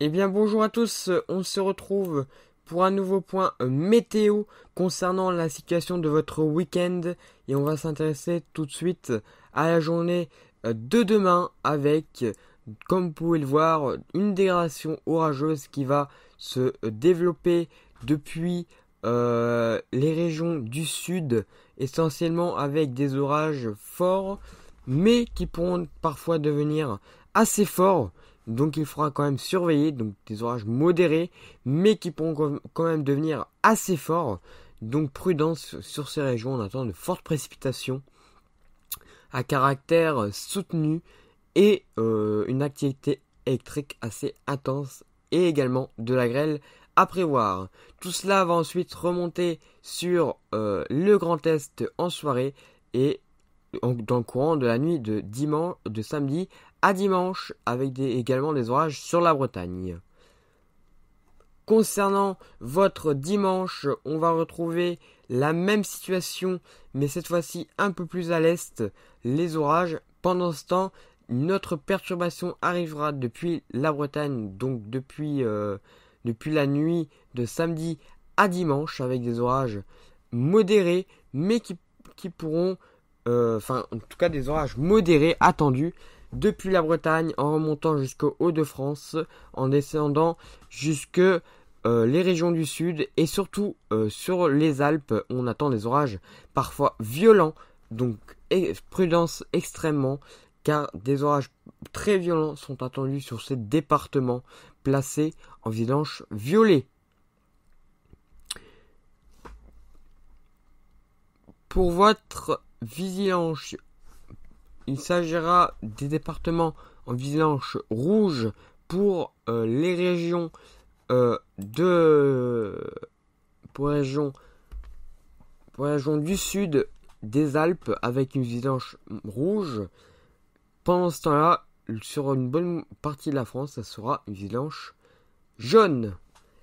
Eh bien bonjour à tous, on se retrouve pour un nouveau point euh, météo concernant la situation de votre week-end et on va s'intéresser tout de suite à la journée euh, de demain avec, comme vous pouvez le voir, une dégradation orageuse qui va se euh, développer depuis les régions du sud, essentiellement avec des orages forts mais qui pourront parfois devenir assez forts donc il faudra quand même surveiller, des orages modérés, mais qui pourront quand même devenir assez forts. Donc prudence sur ces régions, en attendant de fortes précipitations à caractère soutenu et euh, une activité électrique assez intense et également de la grêle à prévoir. Tout cela va ensuite remonter sur euh, le Grand Est en soirée et dans le courant de la nuit de dimanche, de samedi à dimanche avec des, également des orages sur la Bretagne. Concernant votre dimanche, on va retrouver la même situation, mais cette fois-ci un peu plus à l'est, les orages. Pendant ce temps, notre perturbation arrivera depuis la Bretagne, donc depuis, euh, depuis la nuit de samedi à dimanche, avec des orages modérés, mais qui, qui pourront, euh, enfin en tout cas des orages modérés attendus depuis la Bretagne en remontant jusqu'au Haut-de-France, en descendant jusque euh, les régions du sud et surtout euh, sur les Alpes, on attend des orages parfois violents, donc prudence extrêmement, car des orages très violents sont attendus sur ces départements placés en vigilance violée. Pour votre vigilance il s'agira des départements en vigilance rouge euh, euh, pour les régions de pour pour du sud des Alpes avec une vigilance rouge. Pendant ce temps-là, sur une bonne partie de la France, ça sera une vigilance jaune.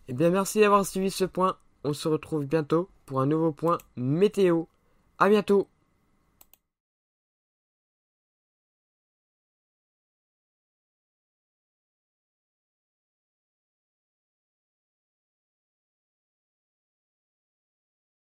Eh bien, merci d'avoir suivi ce point. On se retrouve bientôt pour un nouveau point météo. À bientôt.